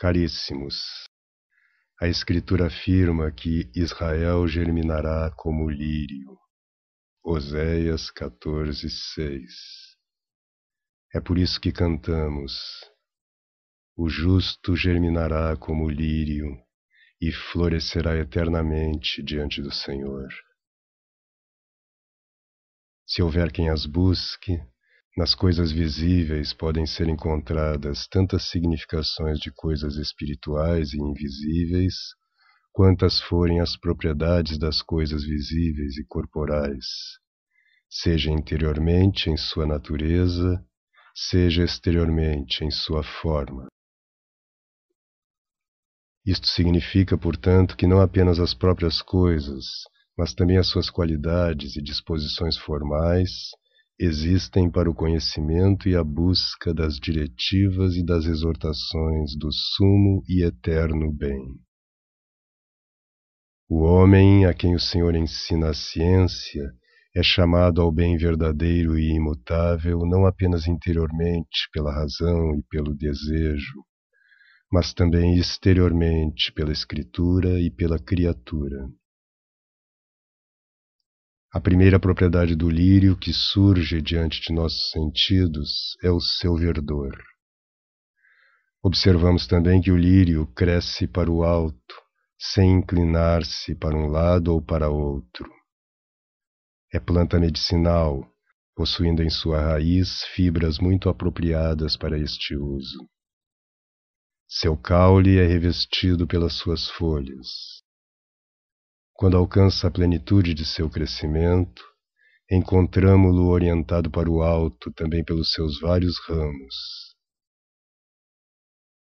Caríssimos, a Escritura afirma que Israel germinará como lírio. Oséias 14, 6. É por isso que cantamos: O justo germinará como lírio e florescerá eternamente diante do Senhor. Se houver quem as busque, nas coisas visíveis podem ser encontradas tantas significações de coisas espirituais e invisíveis, quantas forem as propriedades das coisas visíveis e corporais, seja interiormente em sua natureza, seja exteriormente em sua forma. Isto significa, portanto, que não apenas as próprias coisas, mas também as suas qualidades e disposições formais existem para o conhecimento e a busca das diretivas e das exortações do sumo e eterno bem. O homem a quem o Senhor ensina a ciência é chamado ao bem verdadeiro e imutável não apenas interiormente pela razão e pelo desejo, mas também exteriormente pela Escritura e pela criatura. A primeira propriedade do lírio que surge diante de nossos sentidos é o seu verdor. Observamos também que o lírio cresce para o alto, sem inclinar-se para um lado ou para outro. É planta medicinal, possuindo em sua raiz fibras muito apropriadas para este uso. Seu caule é revestido pelas suas folhas. Quando alcança a plenitude de seu crescimento, encontramo-lo orientado para o alto também pelos seus vários ramos.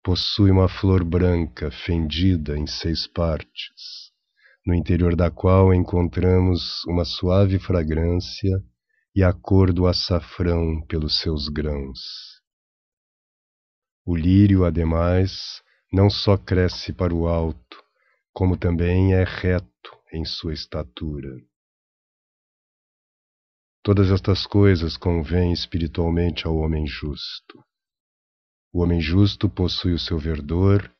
Possui uma flor branca fendida em seis partes, no interior da qual encontramos uma suave fragrância e a cor do açafrão pelos seus grãos. O lírio, ademais, não só cresce para o alto, como também é reto em sua estatura. Todas estas coisas convêm espiritualmente ao homem justo. O homem justo possui o seu verdor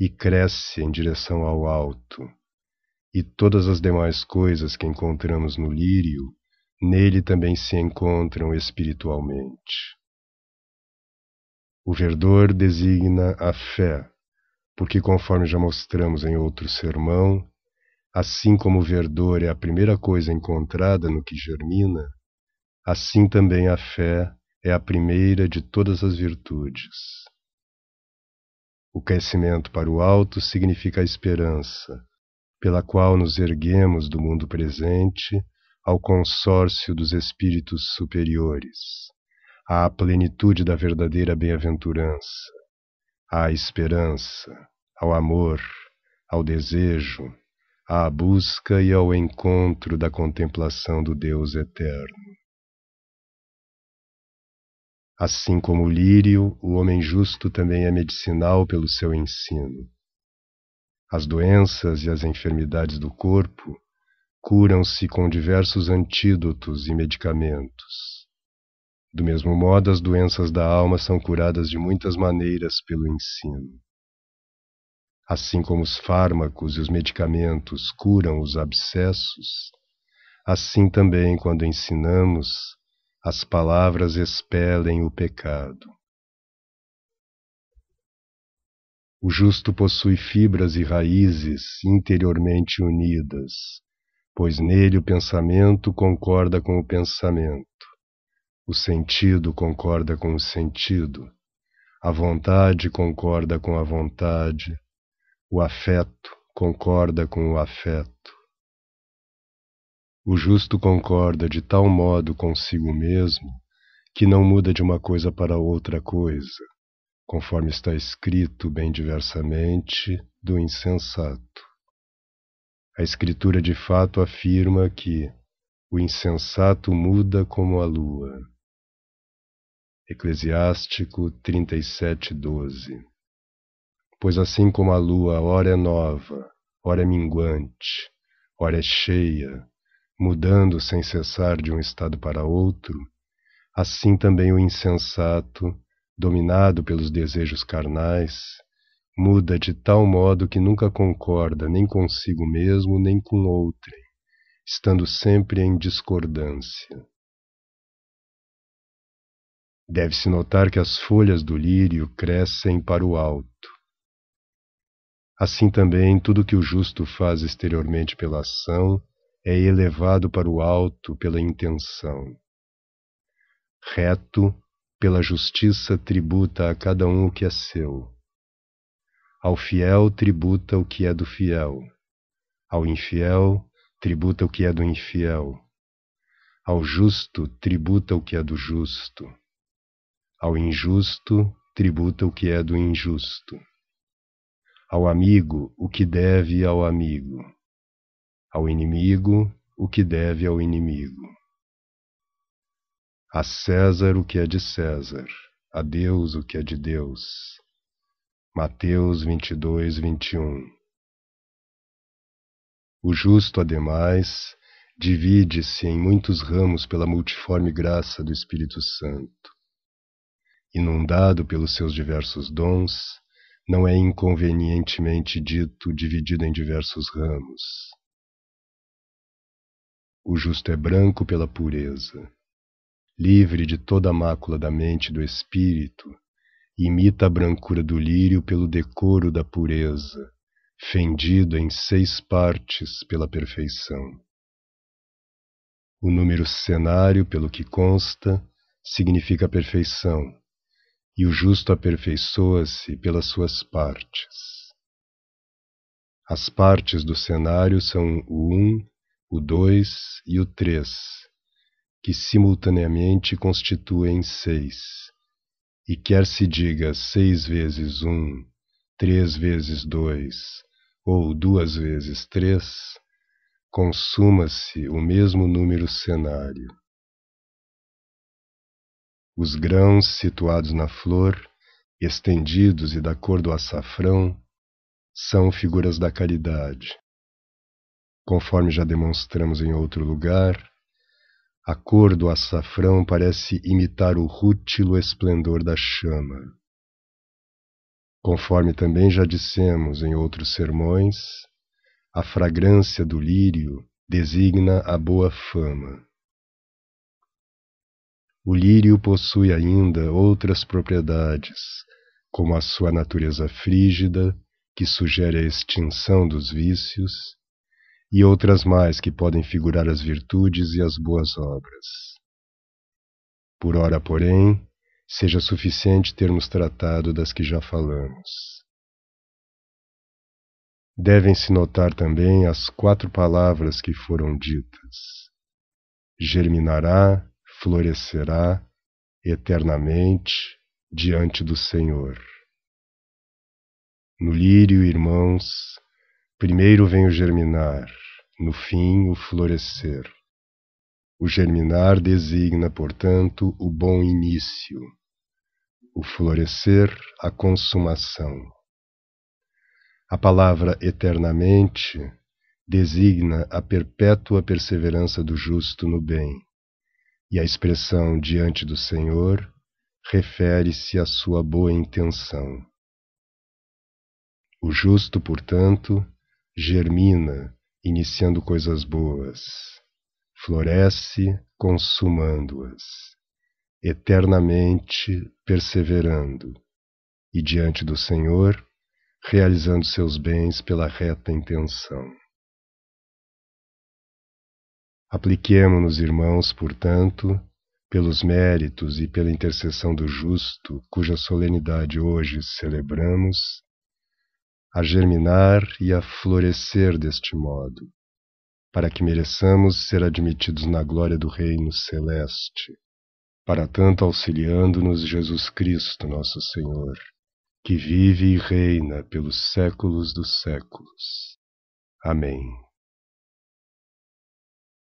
e cresce em direção ao alto, e todas as demais coisas que encontramos no lírio, nele também se encontram espiritualmente. O verdor designa a fé, porque, conforme já mostramos em outro sermão, assim como o verdor é a primeira coisa encontrada no que germina, assim também a fé é a primeira de todas as virtudes. O crescimento para o alto significa a esperança, pela qual nos erguemos do mundo presente ao consórcio dos espíritos superiores, à plenitude da verdadeira bem-aventurança à esperança, ao amor, ao desejo, à busca e ao encontro da contemplação do Deus eterno. Assim como o lírio, o homem justo também é medicinal pelo seu ensino. As doenças e as enfermidades do corpo curam-se com diversos antídotos e medicamentos. Do mesmo modo, as doenças da alma são curadas de muitas maneiras pelo ensino. Assim como os fármacos e os medicamentos curam os abscessos, assim também, quando ensinamos, as palavras expelem o pecado. O justo possui fibras e raízes interiormente unidas, pois nele o pensamento concorda com o pensamento, o sentido concorda com o sentido, a vontade concorda com a vontade, o afeto concorda com o afeto. O justo concorda de tal modo consigo mesmo que não muda de uma coisa para outra coisa, conforme está escrito bem diversamente do insensato. A Escritura de fato afirma que o insensato muda como a lua. Eclesiástico 37:12. Pois assim como a lua ora é nova, ora é minguante, ora é cheia, mudando sem cessar de um estado para outro, assim também o insensato, dominado pelos desejos carnais, muda de tal modo que nunca concorda nem consigo mesmo nem com outrem, estando sempre em discordância. Deve-se notar que as folhas do lírio crescem para o alto. Assim também, tudo que o justo faz exteriormente pela ação é elevado para o alto pela intenção. Reto, pela justiça, tributa a cada um o que é seu. Ao fiel, tributa o que é do fiel. Ao infiel, tributa o que é do infiel. Ao justo, tributa o que é do justo ao injusto, tributa o que é do injusto. Ao amigo, o que deve ao amigo. Ao inimigo, o que deve ao inimigo. A César o que é de César, a Deus o que é de Deus. Mateus 22, 21. O justo, ademais, divide-se em muitos ramos pela multiforme graça do Espírito Santo inundado pelos seus diversos dons, não é inconvenientemente dito dividido em diversos ramos. O justo é branco pela pureza, livre de toda a mácula da mente e do espírito, imita a brancura do lírio pelo decoro da pureza, fendido em seis partes pela perfeição. O número cenário, pelo que consta, significa perfeição, e o justo aperfeiçoa-se pelas suas partes. As partes do cenário são o um, o dois e o três, que simultaneamente constituem seis, e quer se diga seis vezes um, três vezes dois, ou duas vezes três, consuma-se o mesmo número cenário. Os grãos situados na flor, estendidos e da cor do açafrão, são figuras da caridade. Conforme já demonstramos em outro lugar, a cor do açafrão parece imitar o rútilo esplendor da chama. Conforme também já dissemos em outros sermões, a fragrância do lírio designa a boa fama. O lírio possui ainda outras propriedades, como a sua natureza frígida, que sugere a extinção dos vícios, e outras mais que podem figurar as virtudes e as boas obras. Por ora, porém, seja suficiente termos tratado das que já falamos. Devem-se notar também as quatro palavras que foram ditas: germinará, florescerá eternamente diante do Senhor. No lírio, irmãos, primeiro vem o germinar, no fim, o florescer. O germinar designa, portanto, o bom início, o florescer, a consumação. A palavra eternamente designa a perpétua perseverança do justo no bem e a expressão diante do Senhor refere-se à sua boa intenção. O justo, portanto, germina, iniciando coisas boas, floresce, consumando-as, eternamente perseverando, e diante do Senhor, realizando seus bens pela reta intenção. Apliquemo-nos, irmãos, portanto, pelos méritos e pela intercessão do justo, cuja solenidade hoje celebramos, a germinar e a florescer deste modo, para que mereçamos ser admitidos na glória do Reino Celeste. Para tanto, auxiliando-nos Jesus Cristo, nosso Senhor, que vive e reina pelos séculos dos séculos. Amém.